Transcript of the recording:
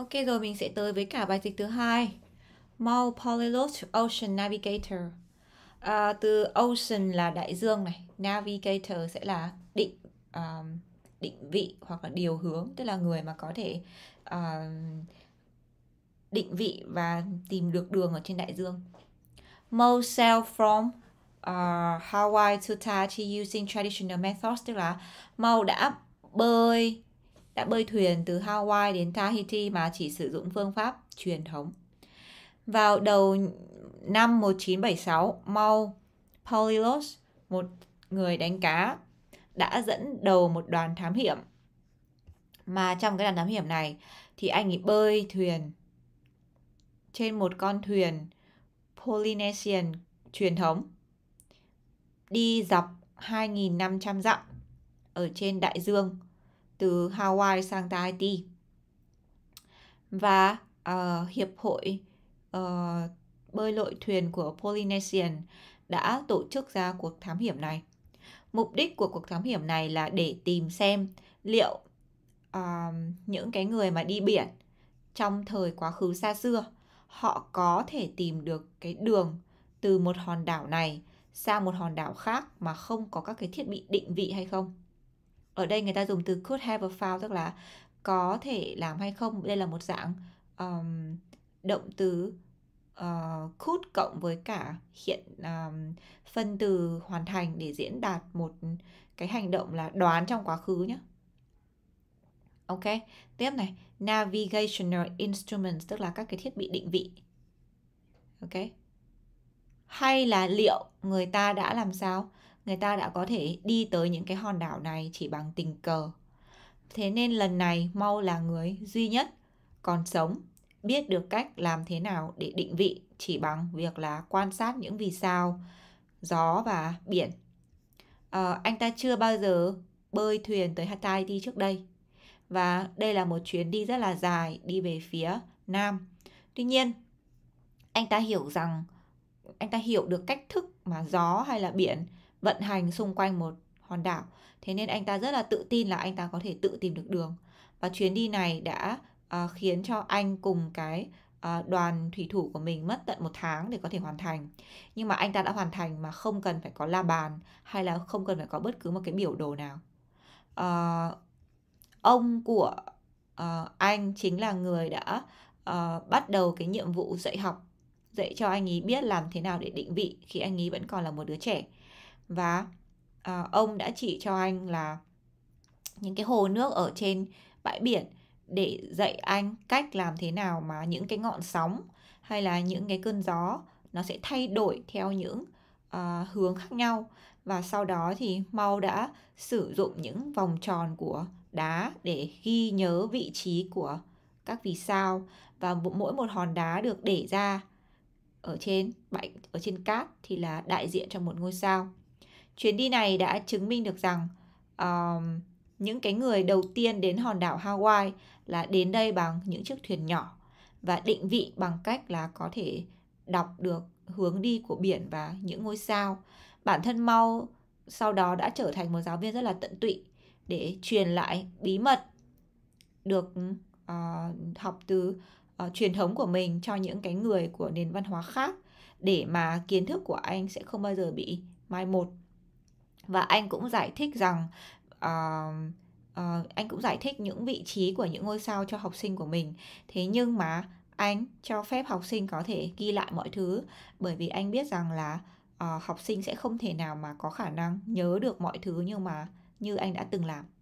Ok rồi mình sẽ tới với cả bài dịch thứ hai. Mau Polylot Ocean Navigator. À, từ ocean là đại dương này, navigator sẽ là định um, định vị hoặc là điều hướng, tức là người mà có thể uh, định vị và tìm được đường ở trên đại dương. Mo sail from uh, Hawaii to Tahiti using traditional methods, tức là Mau đã bơi đã bơi thuyền từ Hawaii đến Tahiti mà chỉ sử dụng phương pháp truyền thống. Vào đầu năm 1976, Mau Paulilos, một người đánh cá, đã dẫn đầu một đoàn thám hiểm. Mà trong cái đoàn thám hiểm này thì anh ấy bơi thuyền trên một con thuyền Polynesian truyền thống đi dọc 2.500 dặm ở trên đại dương từ Hawaii sang Tahiti và uh, hiệp hội uh, bơi lội thuyền của Polynesian đã tổ chức ra cuộc thám hiểm này. Mục đích của cuộc thám hiểm này là để tìm xem liệu uh, những cái người mà đi biển trong thời quá khứ xa xưa họ có thể tìm được cái đường từ một hòn đảo này sang một hòn đảo khác mà không có các cái thiết bị định vị hay không ở đây người ta dùng từ could have a found tức là có thể làm hay không đây là một dạng um, động từ uh, could cộng với cả hiện um, phân từ hoàn thành để diễn đạt một cái hành động là đoán trong quá khứ nhé ok tiếp này navigational instruments tức là các cái thiết bị định vị ok hay là liệu người ta đã làm sao người ta đã có thể đi tới những cái hòn đảo này chỉ bằng tình cờ. Thế nên lần này Mau là người duy nhất còn sống biết được cách làm thế nào để định vị chỉ bằng việc là quan sát những vì sao, gió và biển. À, anh ta chưa bao giờ bơi thuyền tới Hattahiti trước đây và đây là một chuyến đi rất là dài đi về phía nam. Tuy nhiên, anh ta hiểu rằng anh ta hiểu được cách thức mà gió hay là biển vận hành xung quanh một hòn đảo. Thế nên anh ta rất là tự tin là anh ta có thể tự tìm được đường. Và chuyến đi này đã uh, khiến cho anh cùng cái uh, đoàn thủy thủ của mình mất tận một tháng để có thể hoàn thành. Nhưng mà anh ta đã hoàn thành mà không cần phải có la bàn hay là không cần phải có bất cứ một cái biểu đồ nào. Uh, ông của uh, anh chính là người đã uh, bắt đầu cái nhiệm vụ dạy học dạy cho anh ấy biết làm thế nào để định vị khi anh ấy vẫn còn là một đứa trẻ và à, ông đã chỉ cho anh là những cái hồ nước ở trên bãi biển để dạy anh cách làm thế nào mà những cái ngọn sóng hay là những cái cơn gió nó sẽ thay đổi theo những uh, hướng khác nhau và sau đó thì mau đã sử dụng những vòng tròn của đá để ghi nhớ vị trí của các vì sao và mỗi một hòn đá được để ra ở trên bãi ở trên cát thì là đại diện cho một ngôi sao chuyến đi này đã chứng minh được rằng uh, những cái người đầu tiên đến hòn đảo Hawaii là đến đây bằng những chiếc thuyền nhỏ và định vị bằng cách là có thể đọc được hướng đi của biển và những ngôi sao. Bản thân Mau sau đó đã trở thành một giáo viên rất là tận tụy để truyền lại bí mật được uh, học từ uh, truyền thống của mình cho những cái người của nền văn hóa khác để mà kiến thức của anh sẽ không bao giờ bị mai một và anh cũng giải thích rằng uh, uh, anh cũng giải thích những vị trí của những ngôi sao cho học sinh của mình thế nhưng mà anh cho phép học sinh có thể ghi lại mọi thứ bởi vì anh biết rằng là uh, học sinh sẽ không thể nào mà có khả năng nhớ được mọi thứ nhưng mà như anh đã từng làm